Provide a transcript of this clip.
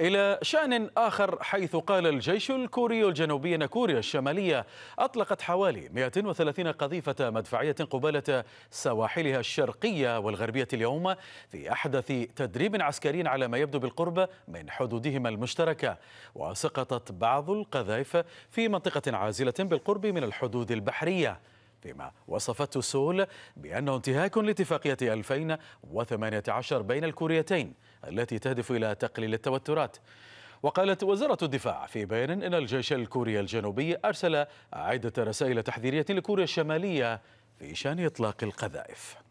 إلى شأن آخر حيث قال الجيش الكوري الجنوبي أن كوريا الشمالية أطلقت حوالي 130 قذيفة مدفعية قبالة سواحلها الشرقية والغربية اليوم في أحدث تدريب عسكري على ما يبدو بالقرب من حدودهما المشتركة وسقطت بعض القذائف في منطقة عازلة بالقرب من الحدود البحرية فيما وصفته سول بأنه انتهاك لاتفاقية 2018 بين الكوريتين التي تهدف إلى تقليل التوترات وقالت وزارة الدفاع في بيان أن الجيش الكوري الجنوبي أرسل عدة رسائل تحذيرية لكوريا الشمالية في شأن إطلاق القذائف